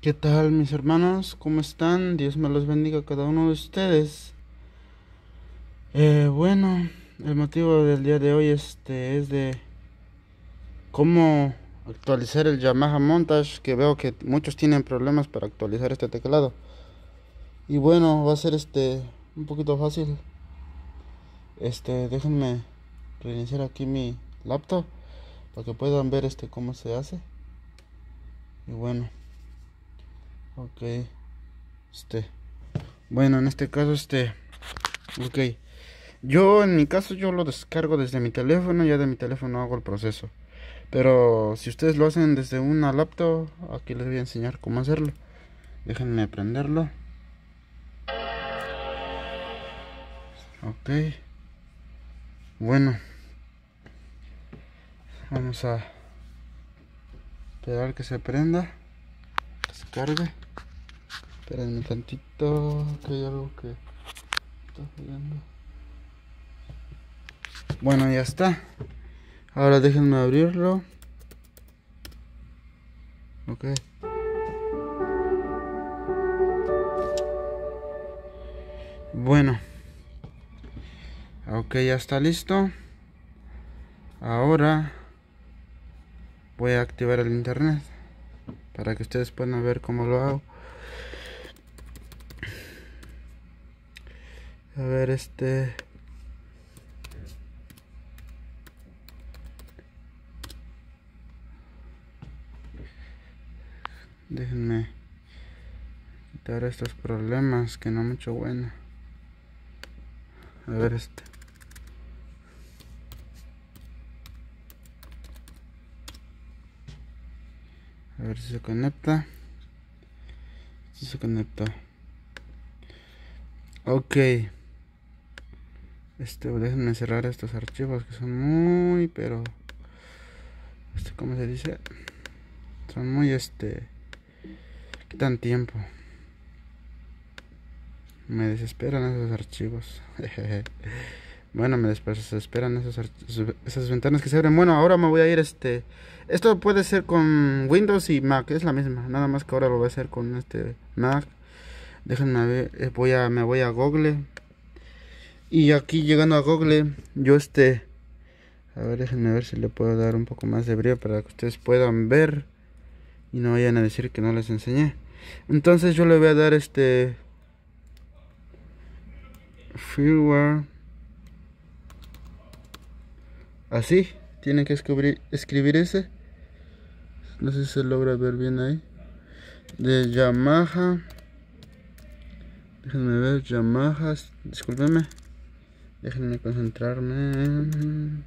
¿Qué tal mis hermanos? ¿Cómo están? Dios me los bendiga a cada uno de ustedes. Eh, bueno, el motivo del día de hoy este, es de cómo actualizar el Yamaha Montage, que veo que muchos tienen problemas para actualizar este teclado. Y bueno, va a ser este un poquito fácil. Este, déjenme reiniciar aquí mi laptop para que puedan ver este cómo se hace. Y bueno ok este bueno en este caso este ok yo en mi caso yo lo descargo desde mi teléfono ya de mi teléfono hago el proceso pero si ustedes lo hacen desde una laptop aquí les voy a enseñar cómo hacerlo déjenme prenderlo ok bueno vamos a esperar que se prenda cargue. un tantito, que hay algo que está fallando. Bueno, ya está. Ahora déjenme abrirlo. Ok. Bueno. Ok, ya está listo. Ahora voy a activar el internet para que ustedes puedan ver cómo lo hago a ver este déjenme quitar estos problemas que no mucho bueno a ver este A ver si se conecta. Si se conecta Ok. Este, déjenme cerrar estos archivos que son muy, pero... Este, ¿Cómo se dice? Son muy, este... Quitan tiempo. Me desesperan esos archivos. Bueno, me esperan esas, esas ventanas que se abren. Bueno, ahora me voy a ir este... Esto puede ser con Windows y Mac, es la misma. Nada más que ahora lo voy a hacer con este Mac. Déjenme ver, eh, voy a, me voy a Google. Y aquí llegando a Google, yo este... A ver, déjenme ver si le puedo dar un poco más de brillo para que ustedes puedan ver. Y no vayan a decir que no les enseñé. Entonces yo le voy a dar este... Firmware Así, tienen que escribir, ese. No sé si se logra ver bien ahí. De Yamaha. Déjenme ver, Yamaha. Discúlpenme. Déjenme concentrarme.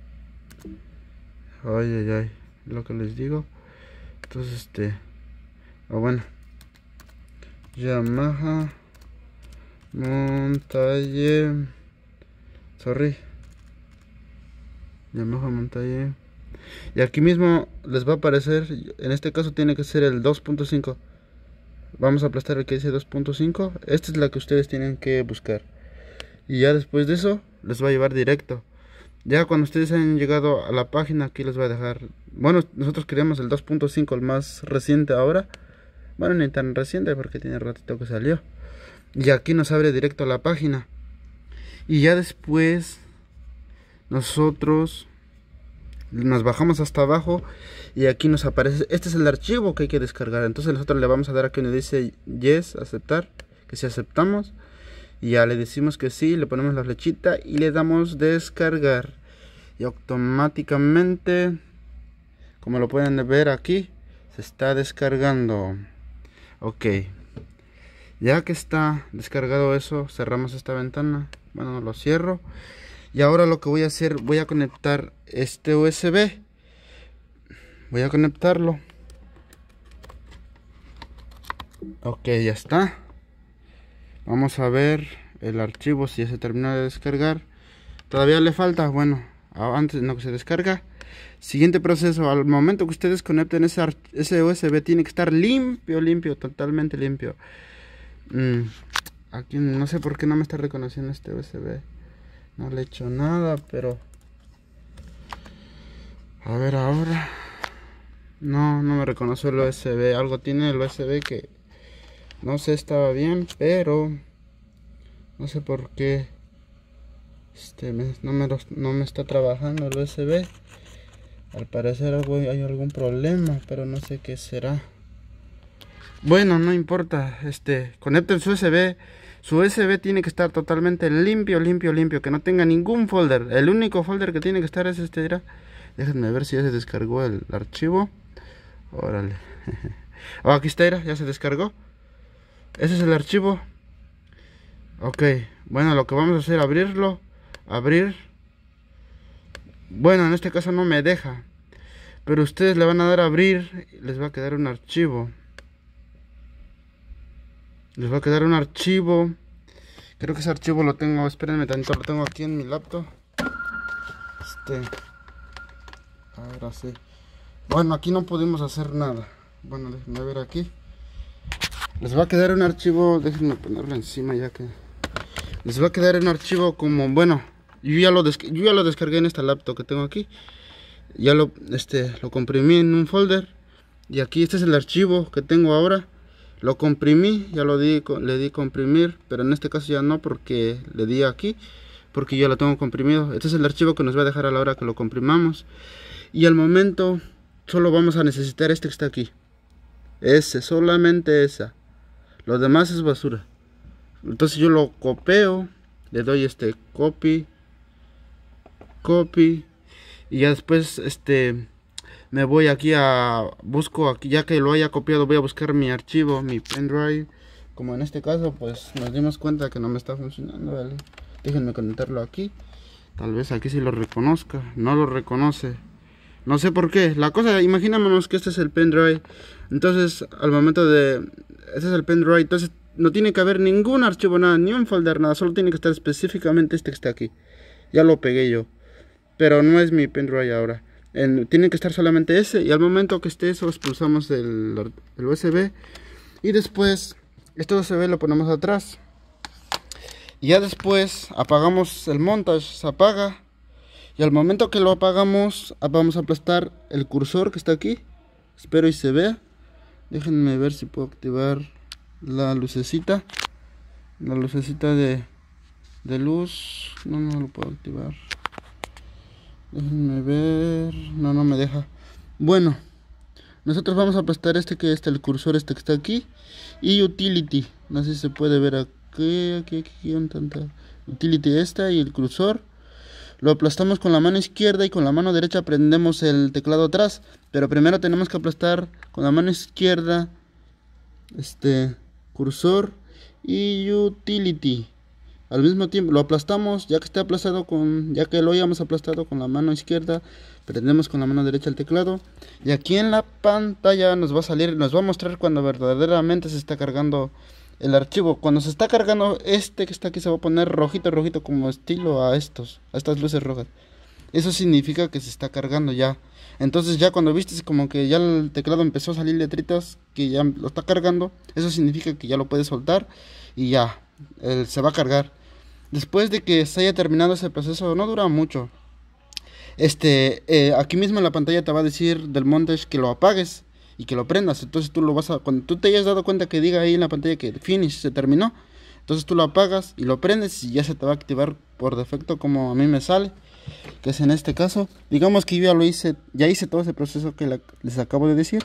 Ay, ay, ay. Lo que les digo. Entonces, este. Ah, bueno. Yamaha. Montaje Sorry y aquí mismo les va a aparecer en este caso tiene que ser el 2.5 vamos a aplastar el que dice 2.5 esta es la que ustedes tienen que buscar y ya después de eso les va a llevar directo ya cuando ustedes hayan llegado a la página aquí les va a dejar bueno nosotros queríamos el 2.5 el más reciente ahora bueno ni tan reciente porque tiene ratito que salió y aquí nos abre directo a la página y ya después nosotros nos bajamos hasta abajo y aquí nos aparece este es el archivo que hay que descargar entonces nosotros le vamos a dar aquí donde dice yes aceptar que si aceptamos y ya le decimos que sí le ponemos la flechita y le damos descargar y automáticamente como lo pueden ver aquí se está descargando ok ya que está descargado eso cerramos esta ventana bueno lo cierro y ahora lo que voy a hacer voy a conectar este USB voy a conectarlo ok ya está vamos a ver el archivo si ya se terminó de descargar todavía le falta bueno antes no que se descarga siguiente proceso al momento que ustedes conecten ese, ese USB tiene que estar limpio limpio totalmente limpio mm, aquí no sé por qué no me está reconociendo este USB no le he hecho nada, pero... A ver ahora. No, no me reconoce el USB. Algo tiene el USB que... No sé, estaba bien, pero... No sé por qué... Este, no, me, no me está trabajando el USB. Al parecer algo, hay algún problema, pero no sé qué será. Bueno, no importa. Este, conecten su USB. Su USB tiene que estar totalmente limpio, limpio, limpio, que no tenga ningún folder. El único folder que tiene que estar es este, Déjenme ver si ya se descargó el archivo. Órale. Oh, aquí está, ya se descargó. Ese es el archivo. Ok, bueno, lo que vamos a hacer es abrirlo. Abrir. Bueno, en este caso no me deja. Pero ustedes le van a dar a abrir. Les va a quedar un archivo les va a quedar un archivo creo que ese archivo lo tengo espérenme tanto lo tengo aquí en mi laptop este ahora sí bueno aquí no pudimos hacer nada bueno déjenme ver aquí les va a quedar un archivo déjenme ponerlo encima ya que les va a quedar un archivo como bueno yo ya lo yo ya lo descargué en esta laptop que tengo aquí ya lo este lo comprimí en un folder y aquí este es el archivo que tengo ahora lo comprimí, ya lo di, le di comprimir, pero en este caso ya no porque le di aquí, porque ya lo tengo comprimido. Este es el archivo que nos va a dejar a la hora que lo comprimamos. Y al momento solo vamos a necesitar este que está aquí. Ese, solamente esa. Lo demás es basura. Entonces yo lo copio, le doy este copy, copy, y ya después este me voy aquí a busco aquí ya que lo haya copiado voy a buscar mi archivo mi pendrive como en este caso pues nos dimos cuenta que no me está funcionando déjenme conectarlo aquí tal vez aquí sí lo reconozca no lo reconoce no sé por qué la cosa imaginémonos que este es el pendrive entonces al momento de este es el pendrive entonces no tiene que haber ningún archivo nada ni un folder nada solo tiene que estar específicamente este que está aquí ya lo pegué yo pero no es mi pendrive ahora tiene que estar solamente ese y al momento que esté eso expulsamos el, USB y después este USB lo ponemos atrás y ya después apagamos el montage, se apaga y al momento que lo apagamos ah, vamos a aplastar el cursor que está aquí espero y se vea déjenme ver si puedo activar la lucecita la lucecita de, de luz no, no lo puedo activar Déjenme ver. No, no me deja. Bueno, nosotros vamos a aplastar este que está el cursor, este que está aquí. Y utility. No sé si se puede ver aquí, aquí, aquí, un tanto Utility esta y el cursor. Lo aplastamos con la mano izquierda y con la mano derecha prendemos el teclado atrás. Pero primero tenemos que aplastar con la mano izquierda este cursor y utility. Al mismo tiempo lo aplastamos, ya que esté aplastado con, ya que lo hayamos aplastado con la mano izquierda, prendemos con la mano derecha el teclado y aquí en la pantalla nos va a salir, nos va a mostrar cuando verdaderamente se está cargando el archivo. Cuando se está cargando este que está aquí se va a poner rojito, rojito como estilo a estos, a estas luces rojas. Eso significa que se está cargando ya. Entonces ya cuando viste como que ya el teclado empezó a salir letritas que ya lo está cargando, eso significa que ya lo puedes soltar y ya, él se va a cargar después de que se haya terminado ese proceso, no dura mucho. Este, eh, aquí mismo en la pantalla te va a decir del montage que lo apagues y que lo prendas. Entonces tú lo vas a, cuando tú te hayas dado cuenta que diga ahí en la pantalla que finish, se terminó. Entonces tú lo apagas y lo prendes y ya se te va a activar por defecto como a mí me sale. Que es en este caso. Digamos que ya lo hice, ya hice todo ese proceso que les acabo de decir.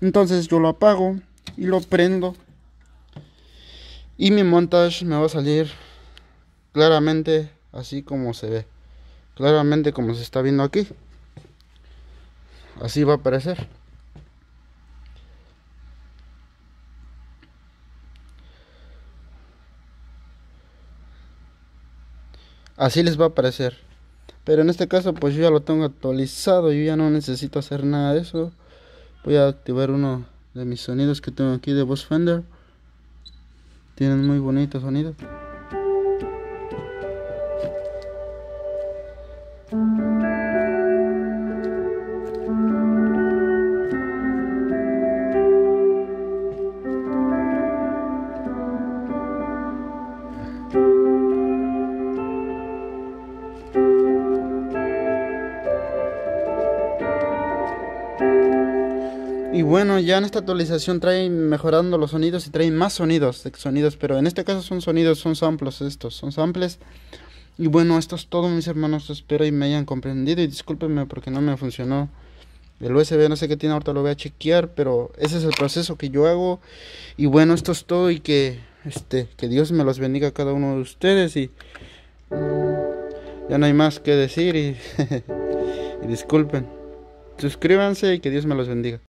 Entonces yo lo apago y lo prendo. Y mi montage me va a salir claramente así como se ve claramente como se está viendo aquí así va a aparecer así les va a aparecer pero en este caso pues yo ya lo tengo actualizado yo ya no necesito hacer nada de eso voy a activar uno de mis sonidos que tengo aquí de voz Fender tienen muy bonitos sonidos Y bueno, ya en esta actualización traen mejorando los sonidos y traen más sonidos, sonidos, pero en este caso son sonidos, son samples estos, son samples. Y bueno, esto es todo mis hermanos, espero y me hayan comprendido y discúlpenme porque no me funcionó el USB, no sé qué tiene, ahorita lo voy a chequear, pero ese es el proceso que yo hago. Y bueno, esto es todo y que este que Dios me los bendiga a cada uno de ustedes y ya no hay más que decir y, y disculpen. Suscríbanse y que Dios me los bendiga.